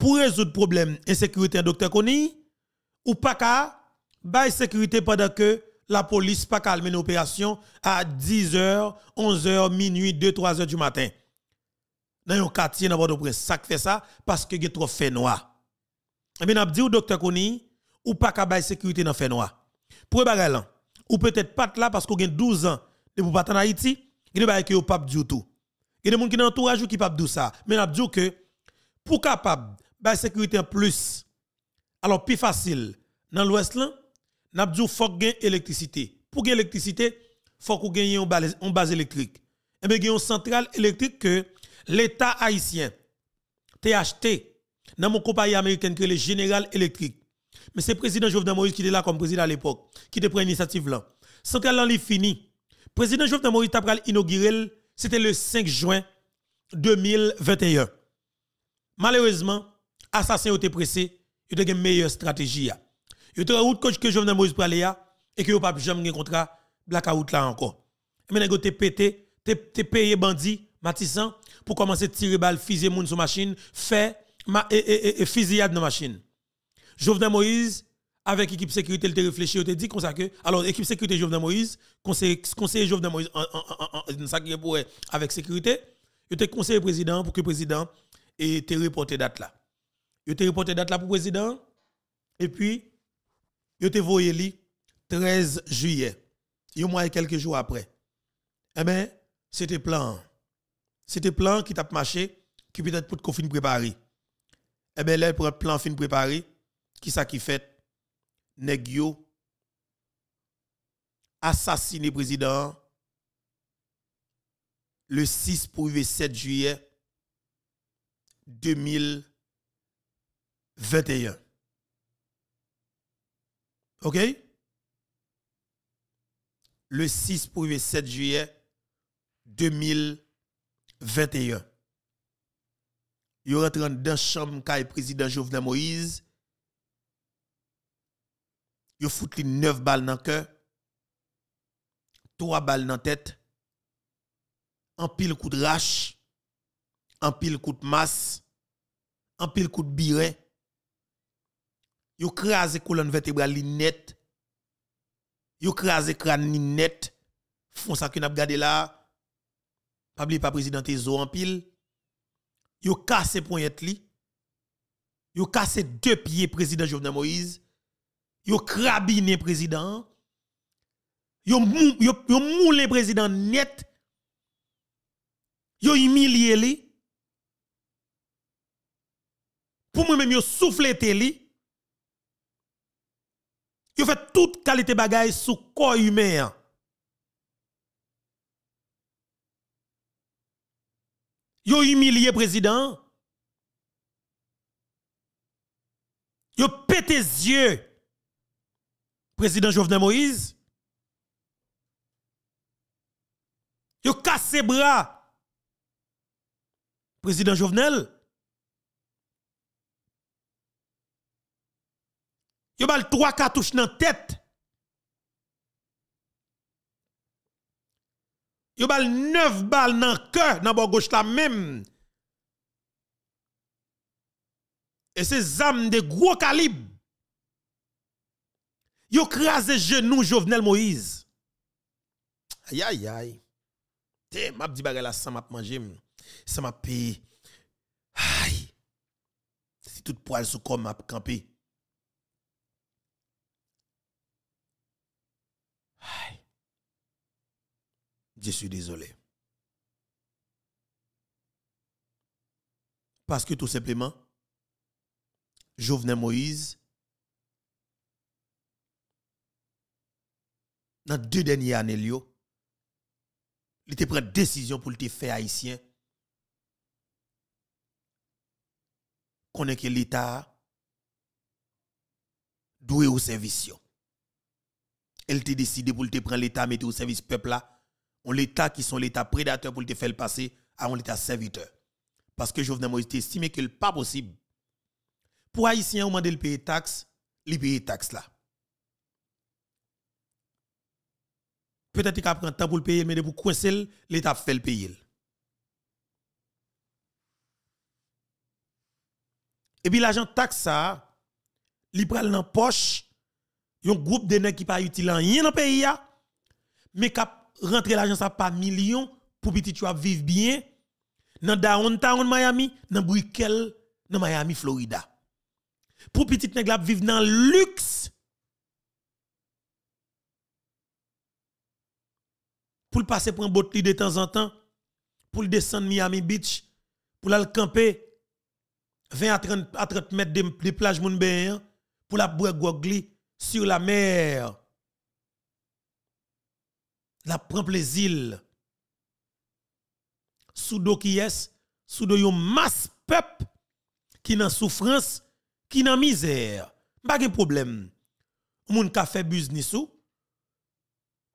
pour résoudre le problème insécurité docteur Koni ou pas qu'à bail sécurité pendant que la police pas calme une opération à 10h, 11h, minuit, 2 3h du matin. Dans un quartier dans votre ça fait ça parce que y a trop fait noir. Et eh bien dit au docteur Koni ou pas qu'à bail sécurité dans fait noir. Pour bagarre ou peut-être pas là parce qu'on a 12 ans de vous pas en Haïti, il n'y a pas du tout. Il y a des gens qui dans entourage qui pas du ça, mais n'a dit que pour capable la ben, sécurité en plus. Alors plus facile dans l'ouest là, n'a gagner de l'électricité. électricité. Pour gagner électricité, faut gagner une base, électrique. Et eh bien une centrale électrique que l'État haïtien a acheté dans mon compagnie américaine qui est le général électrique. Mais c'est le président Jovenel Moïse qui était là comme président à l'époque, qui était pris l'initiative là. Centrale qu'elle est fini. Président Jovenel Moïse a inauguré, c'était le 5 juin 2021. Malheureusement, assassin était pressé, il a une meilleure stratégie. Il était route coach que Jovenel Moïse pour aller et que pas jamais un contrat blackout là encore. Mais nèg t'es pété, t'es payé bandit Matissan pour commencer à tirer balle, fusil moun sur machine, faire et, et, et, fusillade dans machine. Jovenel Moïse avec équipe sécurité, il te réfléchi, il te dit comme ça que alors équipe sécurité Jovenel Moïse, conseiller conseiller Jovenel Moïse en, en, en, avec sécurité, il te conseiller président pour que le président et te reporté date là. Il t'ai reporté date là pour le président. Et puis, yo te voyé le 13 juillet. Il y a quelques jours après. Eh bien, c'était plan. C'était plan qui t'a marché, qui peut-être pour qu'on préparer. Eh bien, là, pour un plan fin préparé, qui ça qui fait? Negio assassiné président le 6 pour le 7 juillet 2000. 21. OK Le 6 pour 7 juillet 2021. Il rentre dans la chambre le président Jovenel Moïse. Il fout 9 balles dans le cœur, 3 balles dans la tête, en pile coup de rache, en pile coup de masse, en pile coup de biret. Yo crasé colonne vertébrale net. Yo le crâne net. Font ça que n'a gardé là. Pas oublier pas président tézo e en pile. Yo cassé poignet. li. Yo cassé deux pieds président Jovenel Moïse. Yo crabiné président. Yo mou, yo, moulé président net. Yo humilié li. Pour moi même yo soufflé li. Vous faites toute qualité bagaille sous corps humain. yo humiliez humilié le président. Vous pétez les yeux. Président Jovenel Moïse. Vous cassez les bras. Président Jovenel. Yo bal trois cartouches dans tête. Yo bal 9 balles dans cœur dans bord gauche la même. Et ces âmes de gros calibre. Yo crase genou Jovenel Moïse. Aïe aïe aïe. Te m'a dit bagay la ça m'a mangé, ça m'a payé. Aïe. Si tout poil sous comme m'a camper. je suis désolé. Parce que tout simplement, Jovenel Moïse, dans deux dernières années, il était pris décision pour le faire haïtien. Qu'on que l'État doué au service. Elle t'a décidé pour te prendre l'État, mettre au service peuple là on l'État qui sont l'État prédateur pour te faire passer à un État serviteur. Parce que Jovenel Moïse estime que n'est pas possible. Pour Haïtien, on demandé de payer taxe, il paye taxe là. Peut-être qu'il prend temps pour le payer, mais pour coincer, l'État fait le payer. Et puis l'agent taxe ça, il prend dans poche, un groupe de nègres qui pas utile en rien dans le pays, mais qui rentrer l'agence ça pas million pour petit tu vivre bien dans downtown Miami, dans Brickell, dans Miami, Florida. Pour petit nèg vivre dans luxe. Pour passer pour un bout de temps en temps, pour descendre Miami Beach, pour aller camper 20 à 30, mètres de, plage pour la boire gogli sur la mer. La prend plaisir. Soudo qui est, yon masse peuple qui na souffrance, qui na misère. Pas de problème. Moun ka fait business ou,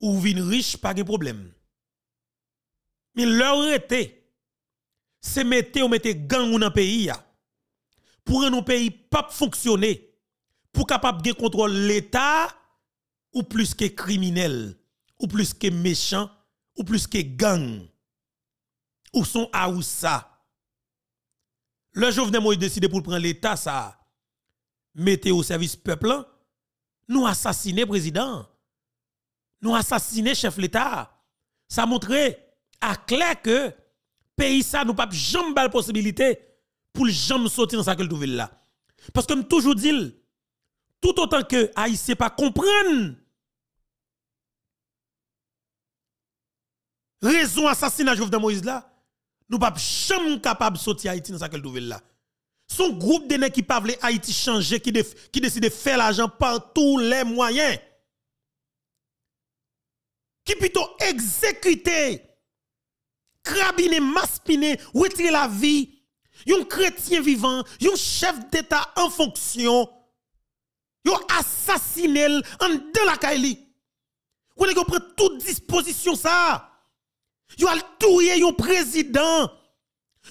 ou vin riche, pas de problème. Mais leur été, c'est mettre ou mettre gang ou dans pays Pour un pays pas fonctionner, pour capable de contrôler l'État ou plus que criminel ou plus que méchant, ou plus que gang, ou son ça? Le Jovenel Moïse décidé pour prendre l'État, ça, mettez au service peuple, hein. nous assassiner président, nous assassiner chef l'État. Ça montre à clair que pays ça nous pas jamais la possibilité pour jamais sortir dans sa que là. Parce que me toujours dit, tout autant que Haïtien pas comprendre Raison assassinat de Moïse là, nous pas jamais capables de sortir Haïti dans cette nouvelle là. Son groupe de qui parle Haïti changer, qui, qui décide de faire l'argent par tous les moyens. Qui plutôt exécuter, crabiner, maspiner, retirer la vie. yon chrétien vivant, yon chef d'État en fonction, yon assassiné en de la Kaili. Vous avez prend toute disposition ça. Yo al touye yon président.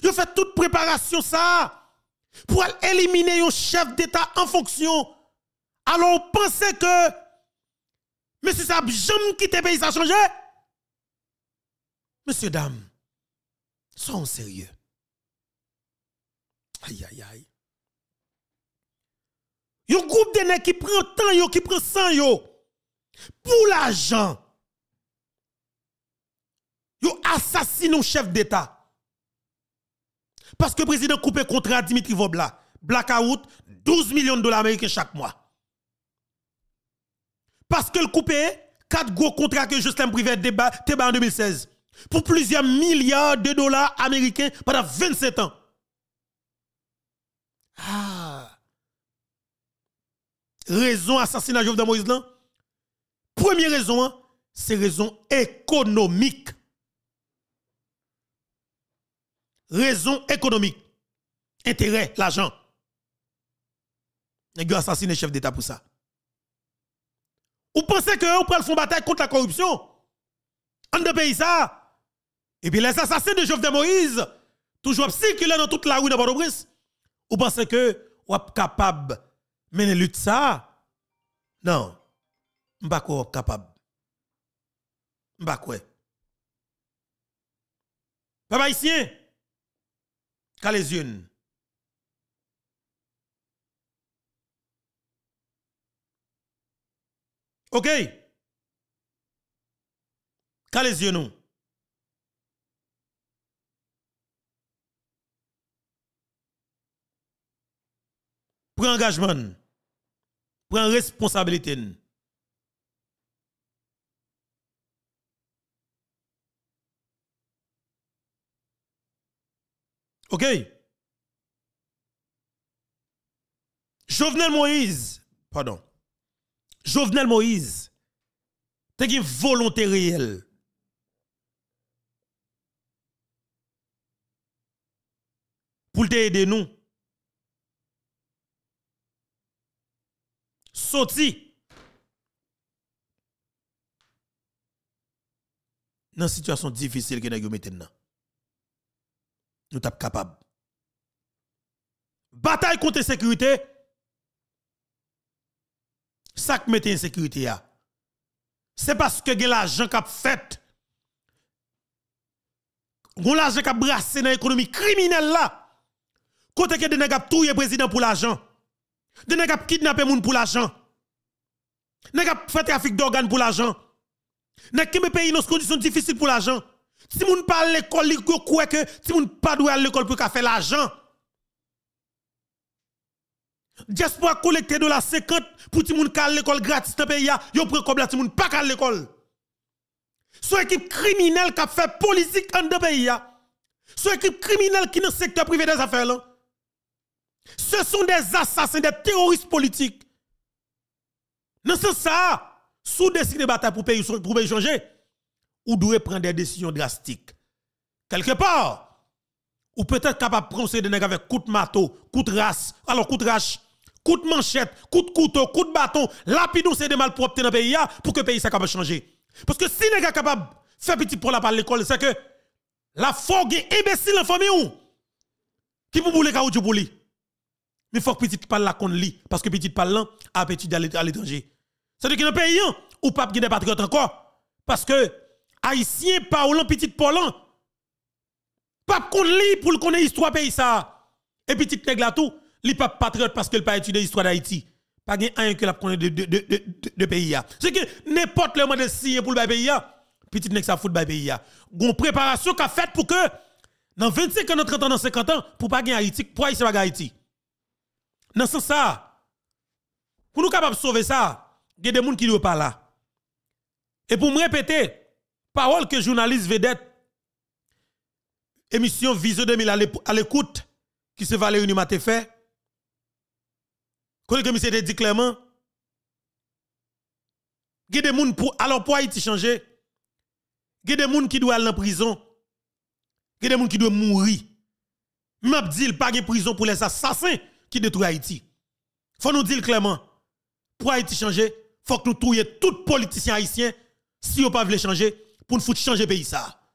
Yo fait toute préparation ça pour éliminer un chef d'État en fonction. Alors pensez que monsieur j'aime jamais le pays ça change Monsieur dame, soyons sérieux. Aïe aïe aïe. Yon groupe de qui prend temps yo, qui prend sang yo pour l'argent assassine un chef d'État. Parce que le président coupé contrat Dimitri Vobla, blackout, 12 millions de dollars américains chaque mois. Parce que le coupé, quatre gros contrats que Justin Privé débat, débat en 2016. Pour plusieurs milliards de dollars américains pendant 27 ans. Ah. Raison assassinat Jovenel Moïse Première raison, hein, c'est raison économique raison économique, intérêt, l'argent. Vous assassins assassiné chef d'État pour ça. vous pensez que vous prenez faire bataille contre la corruption En de pays ça. Et puis les assassins de de Moïse, toujours circulent dans toute la rue de bordeaux au prince Ou pensez que vous êtes capable de mener lutte ça Non. Je ne pas capable. Je ne suis pas Papa haïtien, yeux? Ok? nous. Prends engagement. Prends responsabilité. OK? Jovenel Moïse, pardon. Jovenel Moïse, t'es une volonté réelle. Pour t'aider nous. Sorti. Dans une situation difficile que nous mettons maintenant nous sommes capables. Bataille contre sécurité, ça qui en insécurité. C'est parce que l'argent qui a fait, l'argent qui a brassé dans l'économie criminelle là, que des dene président pour l'argent. Dene kap kidnappé moun pour l'argent. Dene a fait trafic d'organes pour l'argent. qui me pays dans conditions difficiles pour l'argent. Si moun pas à l'école, il croit que si moun pas doué à l'école pour faire l'argent. Just pour de la 50 pour ti moun à l'école gratis dans pays, yo pas comme la ti moun pa ka l'école. Son équipe criminelle qui fait politique dans de pays. Son équipe criminelle qui est dans le secteur privé des affaires. Ce sont des assassins, des terroristes politiques. Dans ce sens, sous signes de bataille pour pays, pour pays changer ou doit prendre des décisions drastiques. Quelque part, ou peut-être capable de prendre des nègres avec coup de marteau, coup de race, alors coup de rache, coup de manchette, coup de couteau, coup de bâton, lapidou c'est des malpropres dans le pays pour que le pays soit capable de changer. Parce que si les gars capable de faire petit pour la à l'école, c'est que la fogue est imbécile en famille qui peut bouler caoutchouc du lui. Mais faut que petit parle la qu'on parce que petit parle là a petit à l'étranger. C'est-à-dire que dans le pays hein, ou pas des patriotes encore parce que Haïtien, parlant, petit Paulan. Pas qu'on lit pour qu'on ait histoire pays ça. Et petit nègre là tout, li pas patriote parce qu'il pas étudié l'histoire d'Haïti. Pas gen un que la connaît de, de, de, de, pays C'est que n'importe le monde de signer pour le pays petit nèg sa fout le pays a. Gon préparation qu'a faite pour que dans 25 ans, 30 ans, dans 50 ans, pour pas gagner Haïti, pour Haïti, pas Haïti. Dans ce sens, ça, pour nous capables de sauver ça, il y a des gens qui ne sont pas là. Et pour me répéter, Parole que journaliste vedette, émission Vision 2000 à l'écoute, qui se valait une maté fait. Quand que a dit clairement, il y a des gens pour, alors pour Haïti changer, il y a des gens qui doivent aller en prison, il y a des gens qui doivent mourir. n'y a pas de prison pour les assassins qui détruisent Haïti. Il Faut nous dire clairement, pour Haïti changer, faut que nous trouvions tous les politiciens haïtiens si vous ne voulez pas changer, pour le foutre changer pays ça.